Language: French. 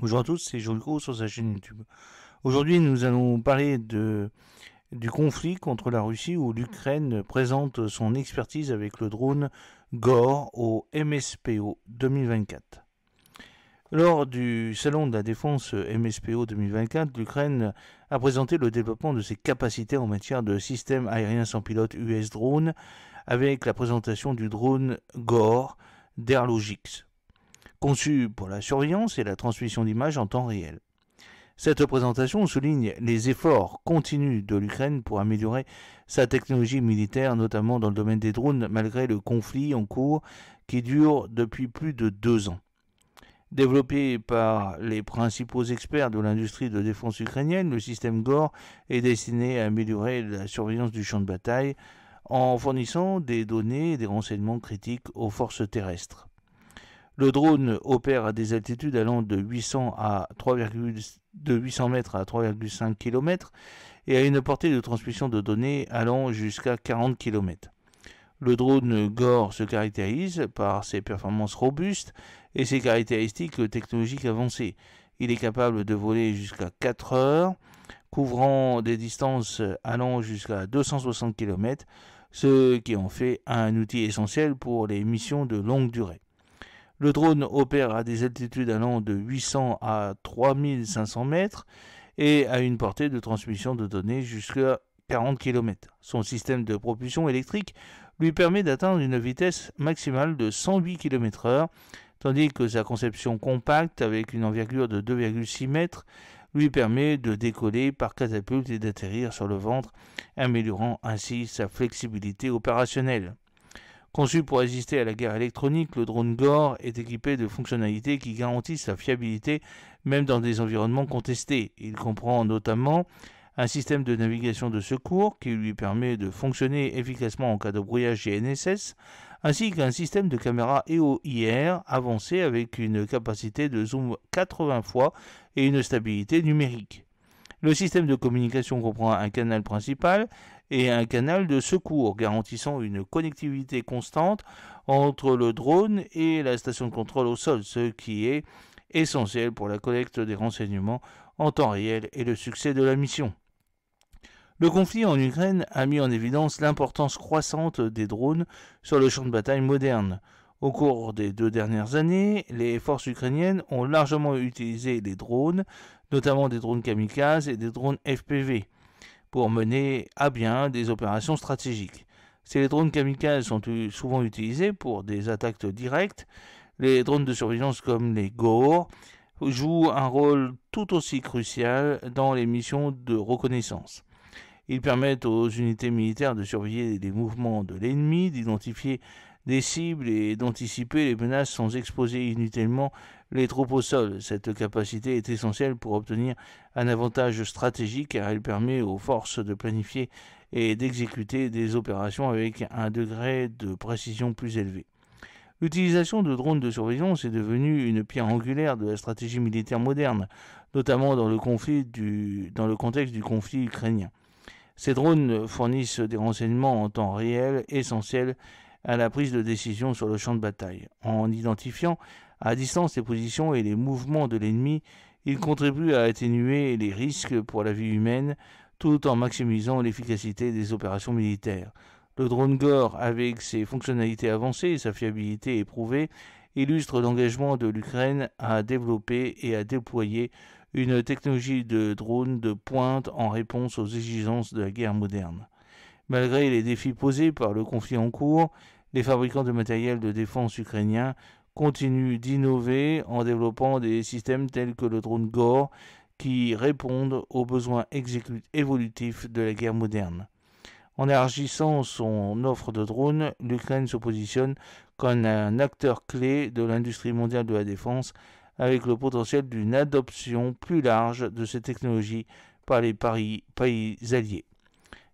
Bonjour à tous, c'est Jolico sur sa chaîne YouTube. Aujourd'hui, nous allons parler de, du conflit contre la Russie où l'Ukraine présente son expertise avec le drone GOR au MSPO 2024. Lors du salon de la défense MSPO 2024, l'Ukraine a présenté le développement de ses capacités en matière de système aérien sans pilote US drone avec la présentation du drone GOR d'Airlogix conçu pour la surveillance et la transmission d'images en temps réel. Cette présentation souligne les efforts continus de l'Ukraine pour améliorer sa technologie militaire, notamment dans le domaine des drones, malgré le conflit en cours qui dure depuis plus de deux ans. Développé par les principaux experts de l'industrie de défense ukrainienne, le système GOR est destiné à améliorer la surveillance du champ de bataille en fournissant des données et des renseignements critiques aux forces terrestres. Le drone opère à des altitudes allant de 800, à mètres à 3,5 km et à une portée de transmission de données allant jusqu'à 40 km. Le drone Gore se caractérise par ses performances robustes et ses caractéristiques technologiques avancées. Il est capable de voler jusqu'à 4 heures, couvrant des distances allant jusqu'à 260 km, ce qui en fait un outil essentiel pour les missions de longue durée. Le drone opère à des altitudes allant de 800 à 3500 mètres et à une portée de transmission de données jusqu'à 40 km. Son système de propulsion électrique lui permet d'atteindre une vitesse maximale de 108 km/h, tandis que sa conception compacte, avec une envergure de 2,6 mètres, lui permet de décoller par catapulte et d'atterrir sur le ventre, améliorant ainsi sa flexibilité opérationnelle. Conçu pour résister à la guerre électronique, le drone Gore est équipé de fonctionnalités qui garantissent sa fiabilité même dans des environnements contestés. Il comprend notamment un système de navigation de secours qui lui permet de fonctionner efficacement en cas de brouillage GNSS, ainsi qu'un système de caméra EOIR avancé avec une capacité de zoom 80 fois et une stabilité numérique. Le système de communication comprend un canal principal, et un canal de secours garantissant une connectivité constante entre le drone et la station de contrôle au sol, ce qui est essentiel pour la collecte des renseignements en temps réel et le succès de la mission. Le conflit en Ukraine a mis en évidence l'importance croissante des drones sur le champ de bataille moderne. Au cours des deux dernières années, les forces ukrainiennes ont largement utilisé des drones, notamment des drones kamikazes et des drones FPV pour mener à bien des opérations stratégiques. Si les drones kamikazes sont souvent utilisés pour des attaques directes, les drones de surveillance comme les GOR jouent un rôle tout aussi crucial dans les missions de reconnaissance. Ils permettent aux unités militaires de surveiller les mouvements de l'ennemi, d'identifier des cibles et d'anticiper les menaces sans exposer inutilement les troupes au sol. Cette capacité est essentielle pour obtenir un avantage stratégique car elle permet aux forces de planifier et d'exécuter des opérations avec un degré de précision plus élevé. L'utilisation de drones de surveillance est devenue une pierre angulaire de la stratégie militaire moderne, notamment dans le, dans le contexte du conflit ukrainien. Ces drones fournissent des renseignements en temps réel essentiels à la prise de décision sur le champ de bataille. En identifiant à distance les positions et les mouvements de l'ennemi, il contribue à atténuer les risques pour la vie humaine tout en maximisant l'efficacité des opérations militaires. Le drone Gore, avec ses fonctionnalités avancées et sa fiabilité éprouvée, illustre l'engagement de l'Ukraine à développer et à déployer une technologie de drone de pointe en réponse aux exigences de la guerre moderne. Malgré les défis posés par le conflit en cours, les fabricants de matériel de défense ukrainiens continuent d'innover en développant des systèmes tels que le drone Gore qui répondent aux besoins évolutifs de la guerre moderne. En élargissant son offre de drones, l'Ukraine se positionne comme un acteur clé de l'industrie mondiale de la défense avec le potentiel d'une adoption plus large de ces technologies par les pays alliés.